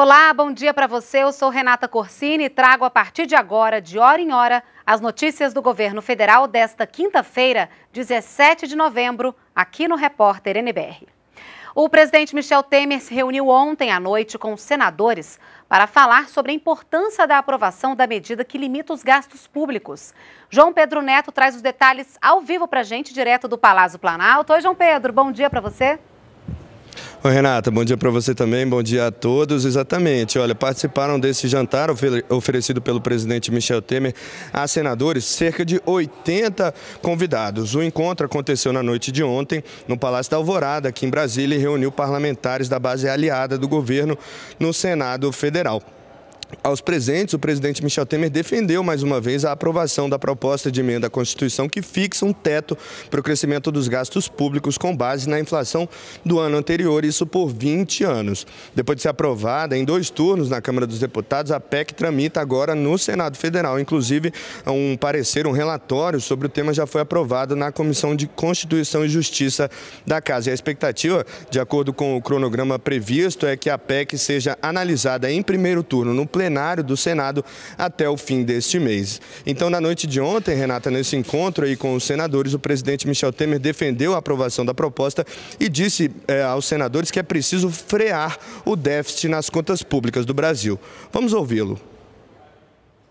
Olá, bom dia para você. Eu sou Renata Corsini e trago a partir de agora, de hora em hora, as notícias do governo federal desta quinta-feira, 17 de novembro, aqui no Repórter NBR. O presidente Michel Temer se reuniu ontem à noite com senadores para falar sobre a importância da aprovação da medida que limita os gastos públicos. João Pedro Neto traz os detalhes ao vivo para a gente, direto do Palácio Planalto. Oi, João Pedro, bom dia para você. Oi, Renata, bom dia para você também, bom dia a todos. Exatamente, olha, participaram desse jantar oferecido pelo presidente Michel Temer a senadores cerca de 80 convidados. O encontro aconteceu na noite de ontem no Palácio da Alvorada, aqui em Brasília, e reuniu parlamentares da base aliada do governo no Senado Federal aos presentes, o presidente Michel Temer defendeu mais uma vez a aprovação da proposta de emenda à Constituição que fixa um teto para o crescimento dos gastos públicos com base na inflação do ano anterior, isso por 20 anos. Depois de ser aprovada em dois turnos na Câmara dos Deputados, a PEC tramita agora no Senado Federal. Inclusive, um parecer, um relatório sobre o tema já foi aprovado na Comissão de Constituição e Justiça da Casa. E a expectativa, de acordo com o cronograma previsto, é que a PEC seja analisada em primeiro turno no plenário do Senado até o fim deste mês. Então, na noite de ontem, Renata, nesse encontro aí com os senadores, o presidente Michel Temer defendeu a aprovação da proposta e disse é, aos senadores que é preciso frear o déficit nas contas públicas do Brasil. Vamos ouvi-lo.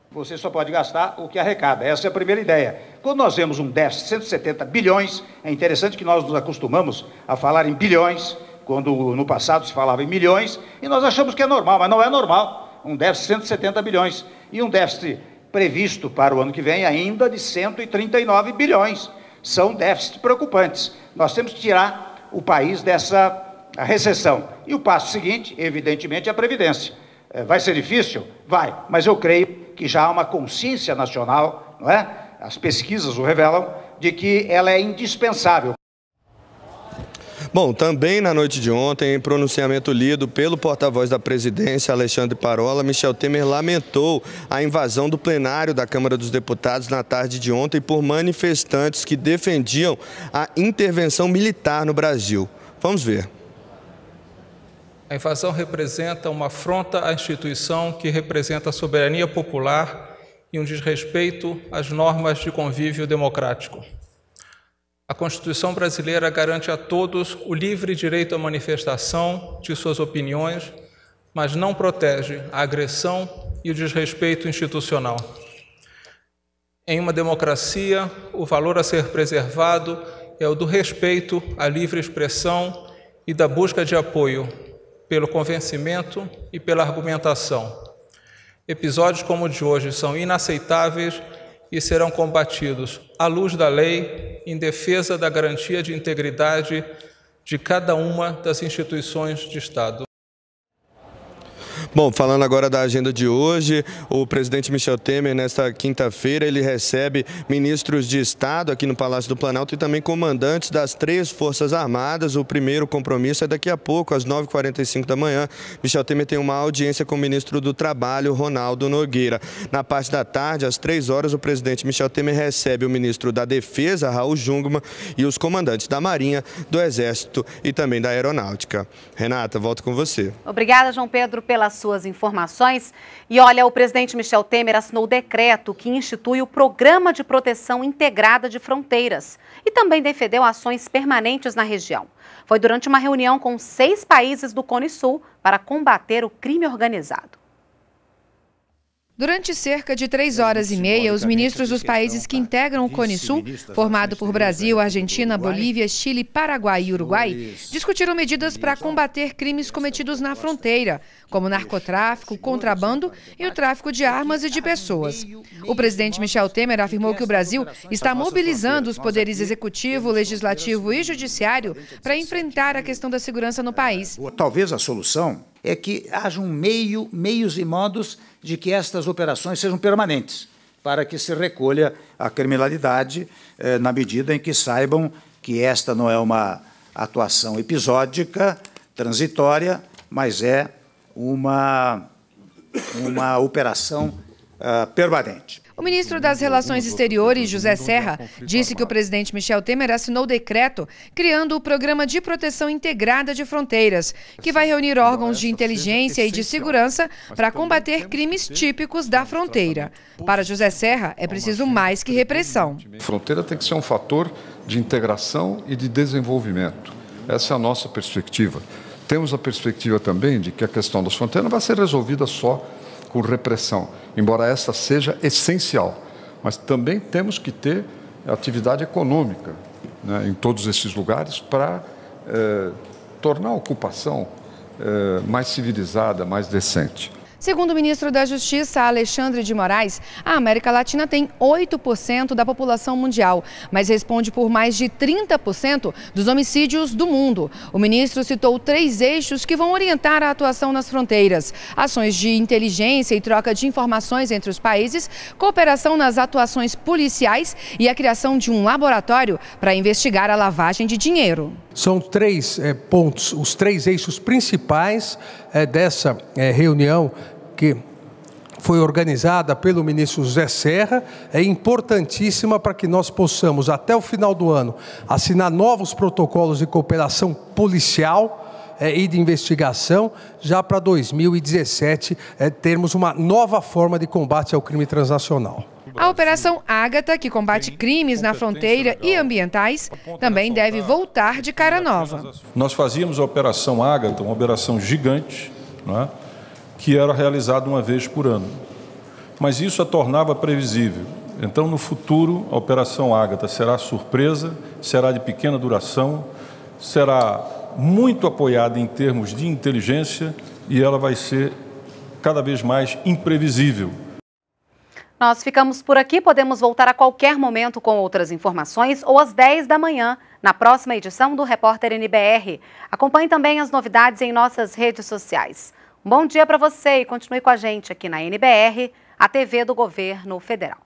Você só pode gastar o que arrecada. Essa é a primeira ideia. Quando nós vemos um déficit de 170 bilhões, é interessante que nós nos acostumamos a falar em bilhões, quando no passado se falava em milhões, e nós achamos que é normal, mas não é normal um déficit de 170 bilhões e um déficit previsto para o ano que vem ainda de 139 bilhões. São déficits preocupantes. Nós temos que tirar o país dessa recessão. E o passo seguinte, evidentemente, é a Previdência. É, vai ser difícil? Vai, mas eu creio que já há uma consciência nacional, não é? As pesquisas o revelam, de que ela é indispensável Bom, também na noite de ontem, em pronunciamento lido pelo porta-voz da presidência, Alexandre Parola, Michel Temer lamentou a invasão do plenário da Câmara dos Deputados na tarde de ontem por manifestantes que defendiam a intervenção militar no Brasil. Vamos ver. A invasão representa uma afronta à instituição que representa a soberania popular e um desrespeito às normas de convívio democrático. A Constituição brasileira garante a todos o livre direito à manifestação de suas opiniões, mas não protege a agressão e o desrespeito institucional. Em uma democracia, o valor a ser preservado é o do respeito à livre expressão e da busca de apoio pelo convencimento e pela argumentação. Episódios como o de hoje são inaceitáveis e serão combatidos à luz da lei em defesa da garantia de integridade de cada uma das instituições de Estado. Bom, falando agora da agenda de hoje, o presidente Michel Temer, nesta quinta-feira, ele recebe ministros de Estado aqui no Palácio do Planalto e também comandantes das três Forças Armadas. O primeiro compromisso é daqui a pouco, às 9h45 da manhã. Michel Temer tem uma audiência com o ministro do Trabalho, Ronaldo Nogueira. Na parte da tarde, às 3 horas, o presidente Michel Temer recebe o ministro da Defesa, Raul Jungmann, e os comandantes da Marinha, do Exército e também da Aeronáutica. Renata, volto com você. Obrigada, João Pedro, pela sua suas informações. E olha, o presidente Michel Temer assinou o decreto que institui o Programa de Proteção Integrada de Fronteiras e também defendeu ações permanentes na região. Foi durante uma reunião com seis países do Cone Sul para combater o crime organizado. Durante cerca de três é horas e meia, os ministros dos países que integram o Cone Sul, formado por Brasil, Argentina, Bolívia, Chile, Paraguai e Uruguai, discutiram medidas para combater crimes cometidos na fronteira, como narcotráfico, contrabando e o tráfico de armas e de pessoas. O presidente Michel Temer afirmou que o Brasil está mobilizando os poderes executivo, legislativo e judiciário para enfrentar a questão da segurança no é, país. Talvez a solução é que haja um meio, meios e modos de que estas operações sejam permanentes, para que se recolha a criminalidade eh, na medida em que saibam que esta não é uma atuação episódica, transitória, mas é uma, uma operação uh, permanente. O ministro das Relações Exteriores, José Serra, disse que o presidente Michel Temer assinou decreto criando o Programa de Proteção Integrada de Fronteiras, que vai reunir órgãos de inteligência e de segurança para combater crimes típicos da fronteira. Para José Serra, é preciso mais que repressão. Fronteira tem que ser um fator de integração e de desenvolvimento. Essa é a nossa perspectiva. Temos a perspectiva também de que a questão das fronteiras não vai ser resolvida só com repressão, embora essa seja essencial. Mas também temos que ter atividade econômica né, em todos esses lugares para eh, tornar a ocupação eh, mais civilizada, mais decente. Segundo o ministro da Justiça, Alexandre de Moraes, a América Latina tem 8% da população mundial, mas responde por mais de 30% dos homicídios do mundo. O ministro citou três eixos que vão orientar a atuação nas fronteiras: ações de inteligência e troca de informações entre os países, cooperação nas atuações policiais e a criação de um laboratório para investigar a lavagem de dinheiro. São três é, pontos, os três eixos principais é, dessa é, reunião que foi organizada pelo ministro José Serra, é importantíssima para que nós possamos, até o final do ano, assinar novos protocolos de cooperação policial é, e de investigação, já para 2017 é, termos uma nova forma de combate ao crime transnacional. A Operação Ágata, que combate crimes na fronteira e ambientais, também deve voltar de cara nova. Nós fazíamos a Operação Ágata, uma operação gigante, né, que era realizada uma vez por ano. Mas isso a tornava previsível. Então, no futuro, a Operação Ágata será surpresa, será de pequena duração, será muito apoiada em termos de inteligência e ela vai ser cada vez mais imprevisível. Nós ficamos por aqui, podemos voltar a qualquer momento com outras informações ou às 10 da manhã, na próxima edição do Repórter NBR. Acompanhe também as novidades em nossas redes sociais. Um bom dia para você e continue com a gente aqui na NBR, a TV do Governo Federal.